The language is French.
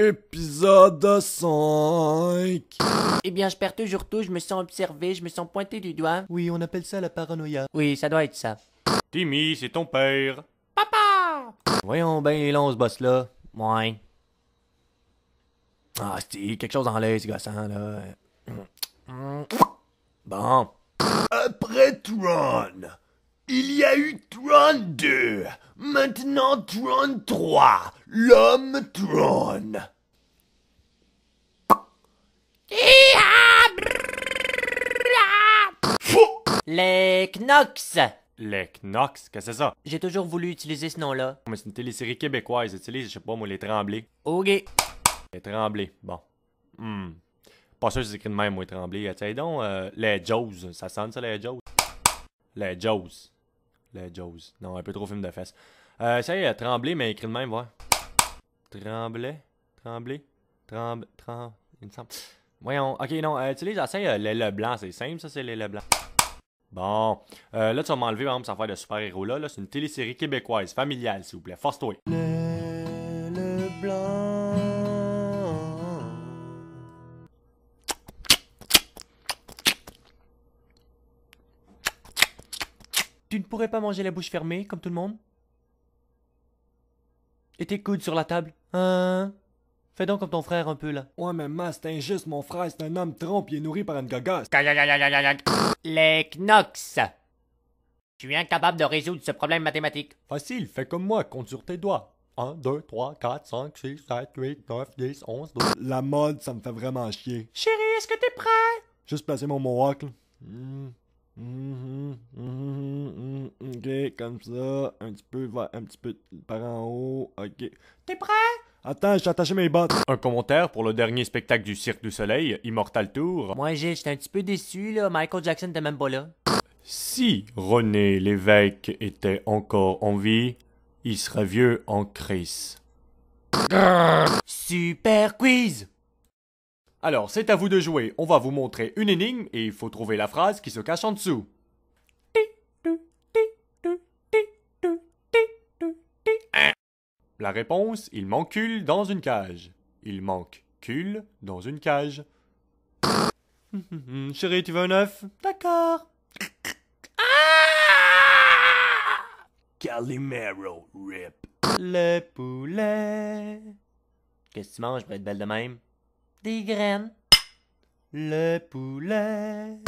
Épisode 5 Eh bien, je perds toujours tout, je me sens observé, je me sens pointé du doigt. Oui, on appelle ça la paranoïa. Oui, ça doit être ça. Timmy, c'est ton père. Papa Voyons ben, il est long ce boss-là. Ouais. Ah, c'est quelque chose dans l'œil, ce gossin là. Mm. Bon. Après Tron, il y a eu 32, maintenant 33, l'homme trône. Les Knox Les Knox, qu'est-ce que c'est ça? J'ai toujours voulu utiliser ce nom-là. Mais c'est une télé-série québécoise, utilise, je sais pas moi, Les Tremblés. Ok. Les Tremblés, bon. Hmm. Pas sûr que c'est écrit de même, moi, Tremblay. Tiens donc, euh, Les Joes, ça sent ça, Les Joes? Les Joes. Le Jaws. Non, un peu trop film de fesses. Euh, ça y est, Tremblay mais écrit de même, voir. Tremblay Tremblay Tremble. Tremble. Il me semble. Voyons. Ok, non, euh, tu les y euh, les c'est simple, ça, c'est les Leblanc. Bon. Euh, là, tu vas m'enlever, par exemple, cette faire de super-héros-là. -là, c'est une télésérie québécoise, familiale, s'il vous plaît. Force-toi. tu ne pourrais pas manger la bouche fermée, comme tout le monde Et tes coudes sur la table Hein Fais donc comme ton frère un peu, là. Ouais, mais ma, c'est injuste, mon frère, c'est un homme trompe, il est nourri par une gogosse. Les Knox Je suis incapable de résoudre ce problème mathématique. Facile, fais comme moi, compte sur tes doigts. 1, 2, 3, 4, 5, 6, 7, 8, 9, 10, 11, 12. La mode, ça me fait vraiment chier. Chérie, est-ce que t'es prêt? Juste placer mon mohawk. Là. Mmh. Mmh. Mmh. Ok, comme ça, un petit peu un petit peu par en haut. Ok. T'es prêt? Attends, j'ai attaché mes bottes. Un commentaire pour le dernier spectacle du Cirque du Soleil, Immortal Tour. Moi, j'étais un petit peu déçu, là. Michael Jackson était même pas là. Si René Lévesque était encore en vie, il serait vieux en crise. Super quiz! Alors, c'est à vous de jouer. On va vous montrer une énigme et il faut trouver la phrase qui se cache en dessous. La réponse, il manque cul dans une cage. Il manque cul dans une cage. chérie, tu veux un œuf D'accord. Ah! Calimero, rip. Le poulet. Qu'est-ce que tu manges pour être belle de même Des graines. Le poulet.